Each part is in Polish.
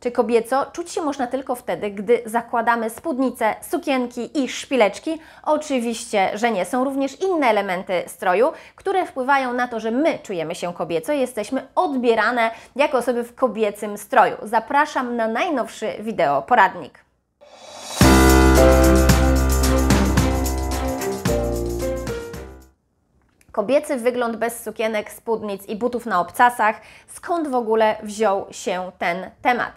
czy kobieco czuć się można tylko wtedy, gdy zakładamy spódnice, sukienki i szpileczki. Oczywiście, że nie. Są również inne elementy stroju, które wpływają na to, że my czujemy się kobieco i jesteśmy odbierane jako osoby w kobiecym stroju. Zapraszam na najnowszy wideo poradnik. kobiecy wygląd bez sukienek, spódnic i butów na obcasach. Skąd w ogóle wziął się ten temat?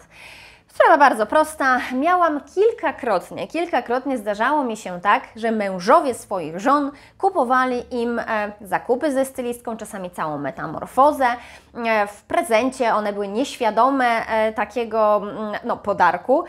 Sprawa bardzo prosta. Miałam kilkakrotnie, kilkakrotnie zdarzało mi się tak, że mężowie swoich żon kupowali im e, zakupy ze stylistką, czasami całą metamorfozę. E, w prezencie one były nieświadome e, takiego mm, no, podarku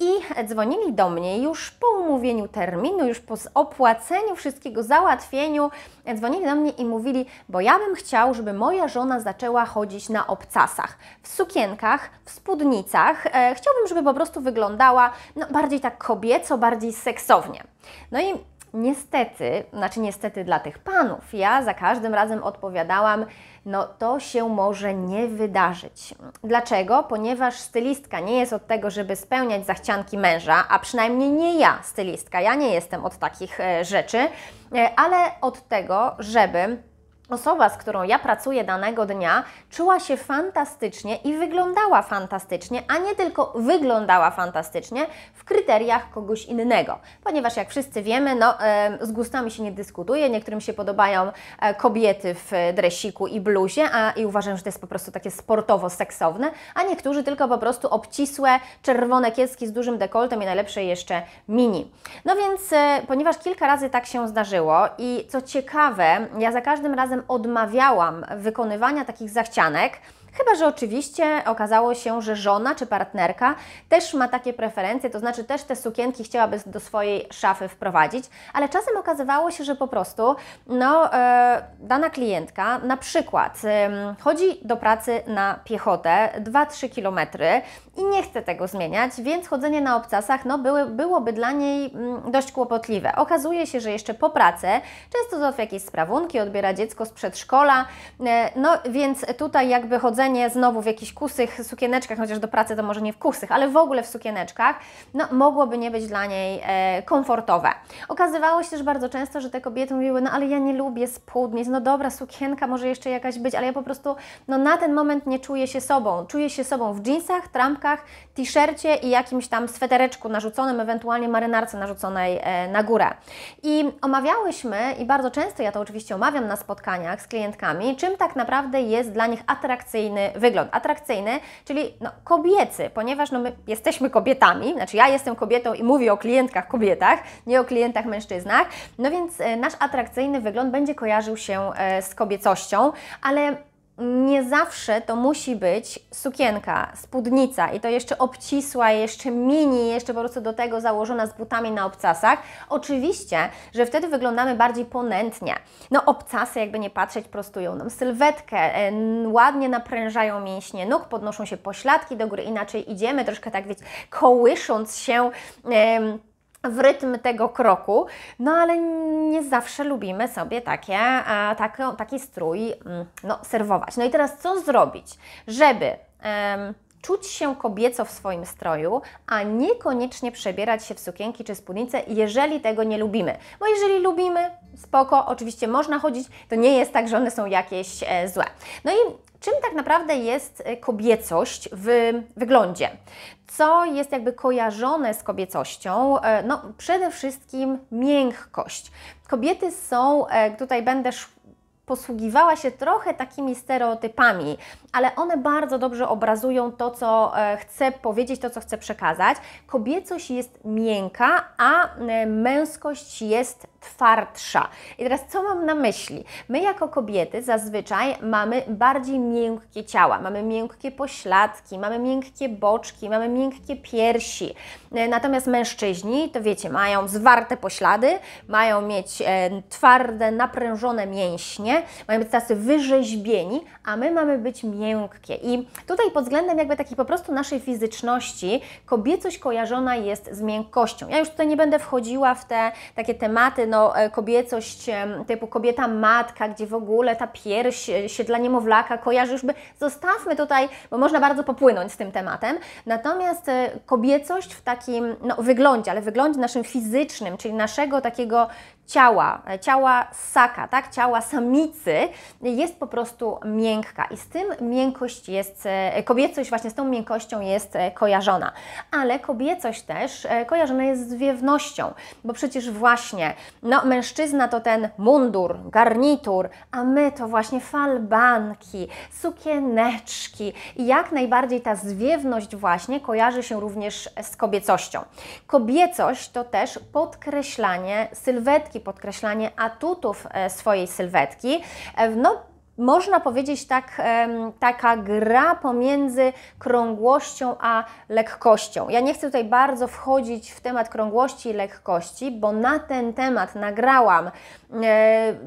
i dzwonili do mnie już po umówieniu terminu, już po opłaceniu wszystkiego, załatwieniu, dzwonili do mnie i mówili, bo ja bym chciał, żeby moja żona zaczęła chodzić na obcasach, w sukienkach, w spódnicach. E, chciałbym, żeby po prostu wyglądała no, bardziej tak kobieco, bardziej seksownie. No i Niestety, znaczy niestety dla tych panów, ja za każdym razem odpowiadałam, no to się może nie wydarzyć. Dlaczego? Ponieważ stylistka nie jest od tego, żeby spełniać zachcianki męża, a przynajmniej nie ja, stylistka, ja nie jestem od takich e, rzeczy, e, ale od tego, żeby Osoba, z którą ja pracuję danego dnia, czuła się fantastycznie i wyglądała fantastycznie, a nie tylko wyglądała fantastycznie w kryteriach kogoś innego. Ponieważ jak wszyscy wiemy, no, z gustami się nie dyskutuje, niektórym się podobają e, kobiety w dresiku i bluzie a, i uważam, że to jest po prostu takie sportowo-seksowne, a niektórzy tylko po prostu obcisłe, czerwone kieski z dużym dekoltem i najlepsze jeszcze mini. No więc, e, ponieważ kilka razy tak się zdarzyło i co ciekawe, ja za każdym razem razem odmawiałam wykonywania takich zachcianek, Chyba, że oczywiście okazało się, że żona czy partnerka też ma takie preferencje, to znaczy też te sukienki chciałaby do swojej szafy wprowadzić, ale czasem okazywało się, że po prostu no, e, dana klientka na przykład e, chodzi do pracy na piechotę 2-3 km i nie chce tego zmieniać, więc chodzenie na obcasach no, były, byłoby dla niej m, mm, dość kłopotliwe. Okazuje się, że jeszcze po pracy często załatwia jakieś sprawunki, odbiera dziecko z przedszkola, e, no więc tutaj jakby chodzenie chodzenie znowu w jakichś kusych sukieneczkach, chociaż do pracy to może nie w kusych, ale w ogóle w sukieneczkach, no mogłoby nie być dla niej e, komfortowe. Okazywało się też bardzo często, że te kobiety mówiły, no ale ja nie lubię spódnic, no dobra, sukienka może jeszcze jakaś być, ale ja po prostu no na ten moment nie czuję się sobą. Czuję się sobą w jeansach, trampkach, t-shircie i jakimś tam swetereczku narzuconym, ewentualnie marynarce narzuconej e, na górę. I omawiałyśmy, i bardzo często ja to oczywiście omawiam na spotkaniach z klientkami, czym tak naprawdę jest dla nich atrakcyjne atrakcyjny wygląd. Atrakcyjny, czyli no, kobiecy, ponieważ no, my jesteśmy kobietami, znaczy ja jestem kobietą i mówię o klientkach kobietach, nie o klientach mężczyznach, no więc e, nasz atrakcyjny wygląd będzie kojarzył się e, z kobiecością, ale nie zawsze to musi być sukienka, spódnica i to jeszcze obcisła, jeszcze mini, jeszcze po prostu do tego założona z butami na obcasach. Oczywiście, że wtedy wyglądamy bardziej ponętnie. No obcasy, jakby nie patrzeć, prostują nam sylwetkę, e, ładnie naprężają mięśnie nóg, podnoszą się pośladki do góry, inaczej idziemy troszkę tak, wiecie, kołysząc się... Yy, w rytm tego kroku, no ale nie zawsze lubimy sobie takie, e, taki, taki strój mm, no, serwować. No i teraz co zrobić, żeby um, czuć się kobieco w swoim stroju, a niekoniecznie przebierać się w sukienki czy spódnicę, jeżeli tego nie lubimy. Bo jeżeli lubimy, spoko, oczywiście można chodzić, to nie jest tak, że one są jakieś e, złe. No i czym tak naprawdę jest y, kobiecość w wyglądzie. Co jest jakby kojarzone z kobiecością? E, no, przede wszystkim miękkość. Kobiety są, e, tutaj będę posługiwała się trochę takimi stereotypami, ale one bardzo dobrze obrazują to, co e, chcę powiedzieć, to, co chcę przekazać. Kobiecość jest miękka, a e, męskość jest twardsza. I teraz co mam na myśli? My jako kobiety zazwyczaj mamy bardziej miękkie ciała, mamy miękkie pośladki, mamy miękkie boczki, mamy miękkie piersi. E, natomiast mężczyźni, to wiecie, mają zwarte poślady, mają mieć twarde, naprężone mięśnie, nie? Mają być tacy wyrzeźbieni, a my mamy być miękkie. I tutaj pod względem jakby takiej po prostu naszej fizyczności kobiecość kojarzona jest z miękkością. Ja już tutaj nie będę wchodziła w te takie tematy, no e, kobiecość typu kobieta matka, gdzie w ogóle ta pierś e, się dla niemowlaka kojarzy, już by zostawmy tutaj, bo można bardzo popłynąć z tym tematem. Natomiast e, kobiecość w takim no, wyglądzie, ale wyglądzie naszym fizycznym, czyli naszego takiego ciała, e, ciała ssaka, tak, ciała samicy jest po prostu miękka i z tym miękkość jest, e, kobiecość właśnie z tą miękkością jest e, kojarzona, ale kobiecość też kojarzona jest z wiewnością, bo przecież właśnie no, mężczyzna to ten mundur, garnitur, a my to właśnie falbanki, sukieneczki i jak najbardziej ta zwiewność właśnie kojarzy się również z kobiecością. Kobiecość to też podkreślanie sylwetki sylwetki, podkreślanie atutów e, swojej sylwetki. E, no, można powiedzieć tak, e, taka gra pomiędzy krągłością a lekkością. Ja nie chcę tutaj bardzo wchodzić w temat krągłości i lekkości, bo na ten temat nagrałam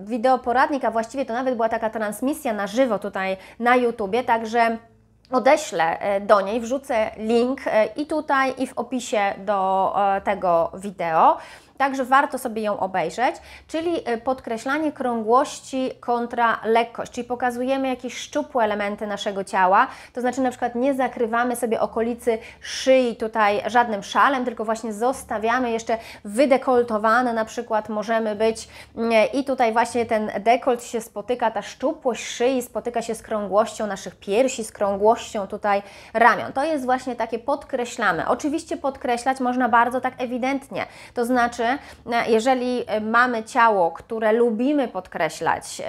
wideoporadnik, a właściwie to nawet była taka transmisja na żywo tutaj na YouTubie, także odeślę do niej, wrzucę link i tutaj, i w opisie do tego wideo. Także warto sobie ją obejrzeć, czyli y, podkreślanie krągłości kontra lekkość, czyli pokazujemy jakieś szczupłe elementy naszego ciała, to znaczy na przykład nie zakrywamy sobie okolicy szyi tutaj żadnym szalem, tylko właśnie zostawiamy jeszcze wydekoltowane, na przykład możemy być y, i tutaj właśnie ten dekolt się spotyka, ta szczupłość szyi spotyka się z krągłością naszych piersi, z krągłością tutaj ramion. To jest właśnie takie podkreślamy. Oczywiście podkreślać można bardzo tak ewidentnie, to znaczy rzeczy, e, jeżeli e, mamy ciało, które lubimy podkreślać,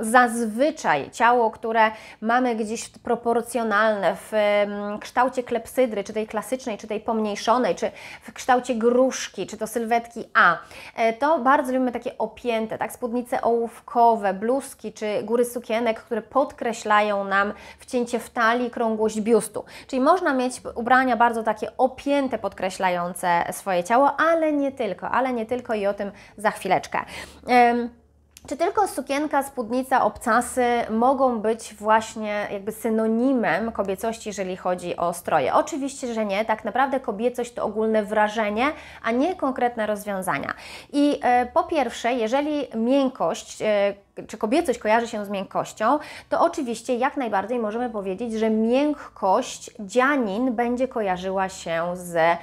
zazwyczaj ciało, które mamy gdzieś proporcjonalne w kształcie klepsydry, czy tej klasycznej, czy tej pomniejszonej, czy w kształcie gruszki, czy to sylwetki A, e, to bardzo lubimy takie opięte, tak, spódnice ołówkowe, bluzki, czy góry sukienek, które podkreślają nam wcięcie w talii, krągłość biustu. Czyli można mieć ubrania bardzo takie opięte, podkreślające swoje ciało, ale nie tylko tylko, ale nie tylko i o tym za chwileczkę. Czy tylko sukienka, spódnica, obcasy mogą być właśnie jakby synonimem kobiecości, jeżeli chodzi o stroje? Oczywiście, że nie. Tak naprawdę kobiecość to ogólne wrażenie, a nie konkretne rozwiązania. I e, po pierwsze, jeżeli miękkość e, czy kobiecość kojarzy się z miękkością, to oczywiście jak najbardziej możemy powiedzieć, że miękkość dzianin będzie kojarzyła się z e,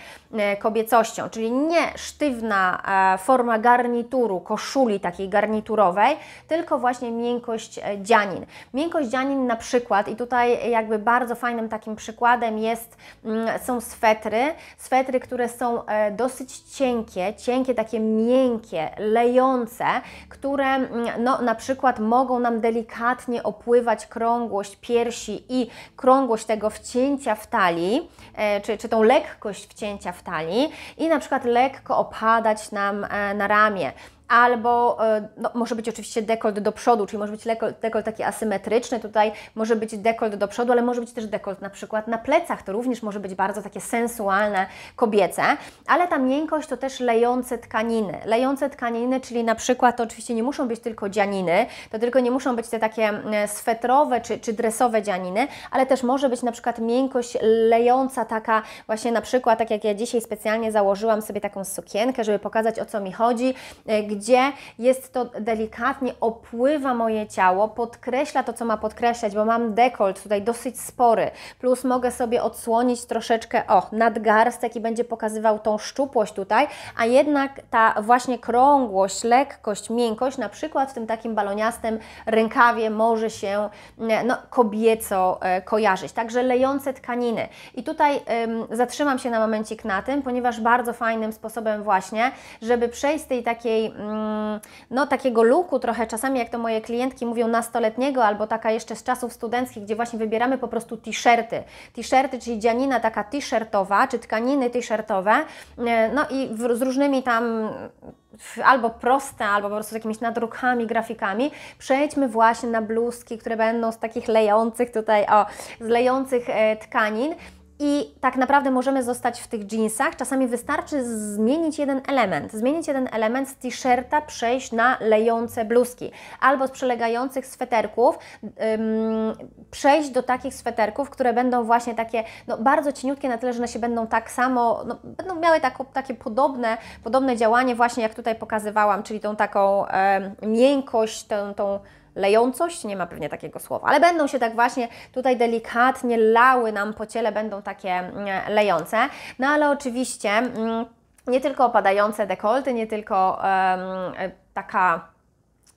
kobiecością, czyli nie sztywna e, forma garnituru, koszuli takiej garniturowej, tylko właśnie miękkość e, dzianin. Miękkość dzianin na przykład, i tutaj jakby bardzo fajnym takim przykładem jest, mm, są swetry, swetry, które są dosyć cienkie, cienkie, takie miękkie, lejące, które mm, no, na przykład mogą nam delikatnie opływać krągłość piersi i krągłość tego wcięcia w talii, e, czy, czy tą lekkość wcięcia w talii i na przykład lekko opadać nam e, na ramię albo e, no, może być oczywiście dekolt do przodu, czyli może być dekolt, dekolt taki asymetryczny, tutaj może być dekolt do przodu, ale może być też dekolt na przykład na plecach, to również może być bardzo takie sensualne, kobiece, ale ta miękkość to też lejące tkaniny. Lejące tkaniny, czyli na przykład to oczywiście nie muszą być tylko dzianiny, to tylko nie muszą być te takie mm, swetrowe czy, czy dresowe dzianiny, ale też może być na przykład miękkość lejąca taka właśnie na przykład, tak jak ja dzisiaj specjalnie założyłam sobie taką sukienkę, żeby pokazać o co mi chodzi, gdzie gdzie jest to delikatnie opływa moje ciało, podkreśla to, co ma podkreślać, bo mam dekolt tutaj dosyć spory, plus mogę sobie odsłonić troszeczkę, o, nadgarstek i będzie pokazywał tą szczupłość tutaj, a jednak ta właśnie krągłość, lekkość, miękkość, na przykład w tym takim baloniastym rękawie może się mm, no, kobieco e, kojarzyć. Także lejące tkaniny. I tutaj ym, zatrzymam się na momencik na tym, ponieważ bardzo fajnym sposobem właśnie, żeby przejść z tej takiej mm, Mm, no, takiego luku trochę czasami, jak to moje klientki mówią, nastoletniego albo taka jeszcze z czasów studenckich, gdzie właśnie wybieramy po prostu t-shirty. T-shirty, czyli dzianina taka t-shirtowa, czy tkaniny t-shirtowe, e, no i w, z różnymi tam albo proste, albo po prostu z jakimiś nadrukami, grafikami. Przejdźmy właśnie na bluzki, które będą z takich lejących tutaj, o, z lejących e, tkanin i tak naprawdę możemy zostać w tych jeansach. Czasami wystarczy zmienić jeden element. Zmienić jeden element z t-shirta, przejść na lejące bluzki. Albo z przelegających sweterków ym, przejść do takich sweterków, które będą właśnie takie no, bardzo cieniutkie na tyle, że one się będą tak samo, no, będą miały takie podobne, podobne działanie właśnie jak tutaj pokazywałam, czyli tą taką ym, miękkość, tą, tą lejącość, nie ma pewnie takiego słowa, ale będą się tak właśnie tutaj delikatnie lały nam po ciele, będą takie mm, lejące. No ale oczywiście mm, nie tylko opadające dekolty, nie tylko e, taka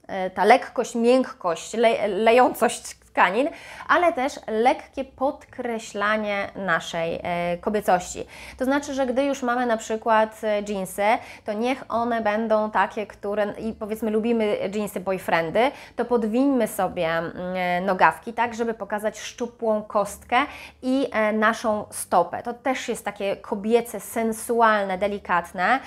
e, ta lekkość, miękkość, le, lejącość, tkanin, ale też lekkie podkreślanie naszej e, kobiecości. To znaczy, że gdy już mamy na przykład jeansy, to niech one będą takie, które i powiedzmy lubimy jeansy boyfriendy, to podwińmy sobie mm, e, nogawki, tak, żeby pokazać szczupłą kostkę i e, naszą stopę. To też jest takie kobiece, sensualne, delikatne.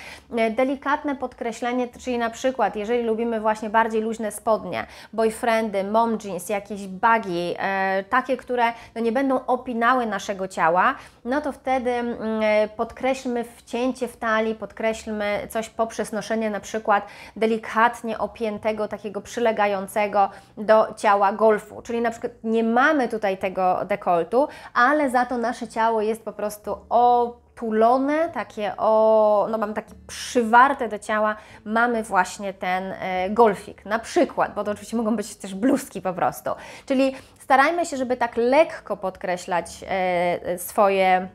Delikatne podkreślenie, czyli na przykład, jeżeli lubimy właśnie bardziej luźne spodnie, boyfriendy, mom jeans, jakieś baggy, E, takie, które no nie będą opinały naszego ciała, no to wtedy mm, e, podkreślmy wcięcie w talii, podkreślmy coś poprzez noszenie na przykład delikatnie opiętego, takiego przylegającego do ciała golfu. Czyli na przykład nie mamy tutaj tego dekoltu, ale za to nasze ciało jest po prostu opięte tulone, takie o, no mam takie przywarte do ciała, mamy właśnie ten e, golfik na przykład, bo to oczywiście mogą być też bluzki po prostu. Czyli starajmy się, żeby tak lekko podkreślać e, e, swoje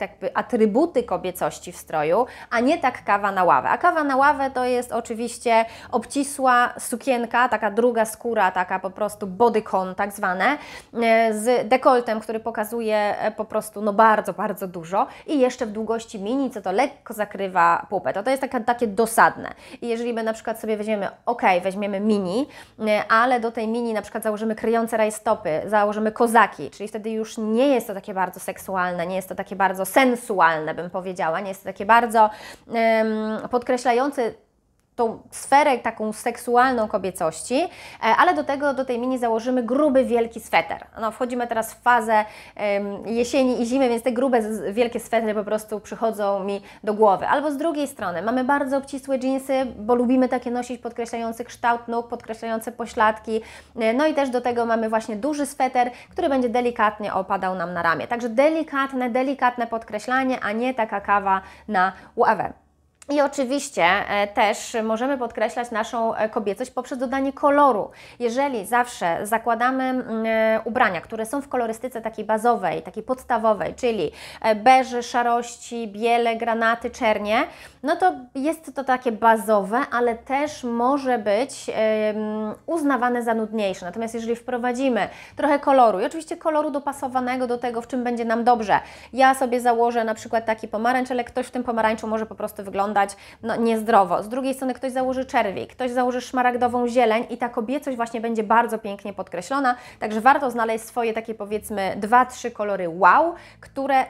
jakby atrybuty kobiecości w stroju, a nie tak kawa na ławę. A kawa na ławę to jest oczywiście obcisła sukienka, taka druga skóra, taka po prostu bodycon tak zwane, e, z dekoltem, który pokazuje e, po prostu no bardzo, bardzo dużo i jeszcze w długości mini, co to lekko zakrywa pupę. To, to jest takie dosadne. I jeżeli my na przykład sobie weźmiemy, ok, weźmiemy mini, e, ale do tej mini na przykład założymy kryjące rajstopy, założymy kozaki, czyli wtedy już nie jest to takie bardzo seksualne, nie jest to takie bardzo sensualne, bym powiedziała. Nie jest to takie bardzo podkreślające tą sferę taką seksualną kobiecości, e, ale do tego, do tej mini założymy gruby, wielki sweter. No, wchodzimy teraz w fazę jesieni i zimy, więc te grube, wielkie swetry po prostu przychodzą mi do głowy. Albo z drugiej strony mamy bardzo obcisłe dżinsy, bo lubimy takie nosić podkreślające kształt nóg, podkreślające pośladki. E, no i też do tego mamy właśnie duży sweter, który będzie delikatnie opadał nam na ramię. Także delikatne, delikatne podkreślanie, a nie taka kawa na ławę. I oczywiście e, też możemy podkreślać naszą e, kobiecość poprzez dodanie koloru. Jeżeli zawsze zakładamy mm, e, ubrania, które są w kolorystyce takiej bazowej, takiej podstawowej, czyli beży, szarości, biele, granaty, czernie, no to jest to takie bazowe, ale też może być uznawane za nudniejsze. Natomiast jeżeli wprowadzimy trochę koloru i oczywiście koloru dopasowanego do tego, w czym będzie nam dobrze. Ja sobie założę na przykład taki pomarańcz, ale ktoś w tym pomarańczu może po prostu wygląda wyglądać no, niezdrowo. Z drugiej strony ktoś założy czerwiej, ktoś założy szmaragdową zieleń i ta kobiecość właśnie będzie bardzo pięknie podkreślona, także warto znaleźć swoje takie powiedzmy dwa, trzy kolory wow, które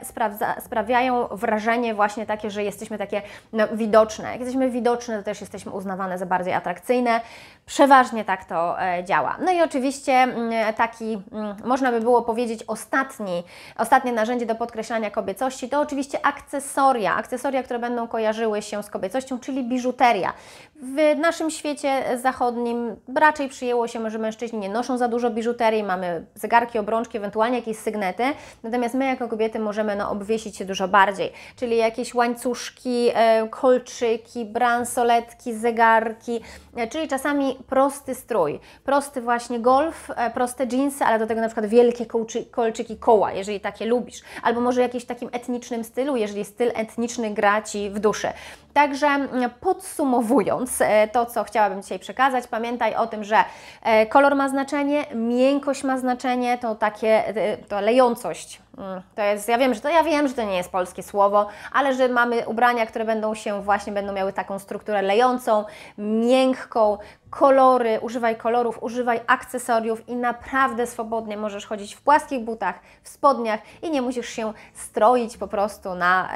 sprawiają wrażenie właśnie takie, że jesteśmy takie no, widoczne. Jak jesteśmy widoczne, to też jesteśmy uznawane za bardziej atrakcyjne. Przeważnie tak to e, działa. No i oczywiście mm, taki, mm, można by było powiedzieć, ostatni, ostatnie narzędzie do podkreślania kobiecości to oczywiście akcesoria. Akcesoria, które będą kojarzyły się z kobiecością, czyli biżuteria. W naszym świecie zachodnim raczej przyjęło się, że mężczyźni nie noszą za dużo biżuterii, mamy zegarki, obrączki, ewentualnie jakieś sygnety, natomiast my jako kobiety możemy no, obwiesić się dużo bardziej, czyli jakieś łańcuszki, e, kolczyki, bransoletki, zegarki, e, czyli czasami prosty strój, prosty właśnie golf, e, proste jeansy, ale do tego na przykład wielkie kolczyki koła, jeżeli takie lubisz, albo może jakiś takim etnicznym stylu, jeżeli styl etniczny gra Ci w duszy. Także mm, podsumowując e, to, co chciałabym dzisiaj przekazać, pamiętaj o tym, że e, kolor ma znaczenie, miękkość ma znaczenie, to takie, e, to lejącość Mm. To jest, ja wiem, że to, ja wiem, że to nie jest polskie słowo, ale że mamy ubrania, które będą się właśnie, będą miały taką strukturę lejącą, miękką, kolory, używaj kolorów, używaj akcesoriów i naprawdę swobodnie możesz chodzić w płaskich butach, w spodniach i nie musisz się stroić po prostu na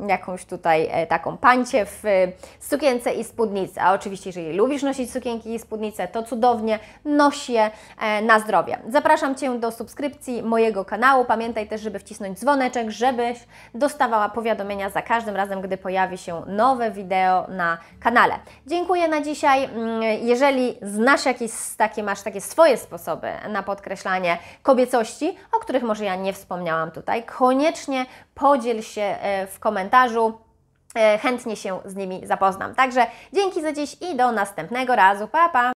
y, jakąś tutaj y, taką pancie w y, sukience i spódnicy. A oczywiście, jeżeli lubisz nosić sukienki i spódnice, to cudownie, nosi je e, na zdrowie. Zapraszam Cię do subskrypcji mojego kanału. Pamiętaj też, też, żeby wcisnąć dzwoneczek, żebyś dostawała powiadomienia za każdym razem, gdy pojawi się nowe wideo na kanale. Dziękuję na dzisiaj. Mm, jeżeli znasz jakieś takie, masz takie swoje sposoby na podkreślanie kobiecości, o których może ja nie wspomniałam tutaj, koniecznie podziel się e, w komentarzu e, chętnie się z nimi zapoznam. Także dzięki za dziś i do następnego razu. Pa, pa!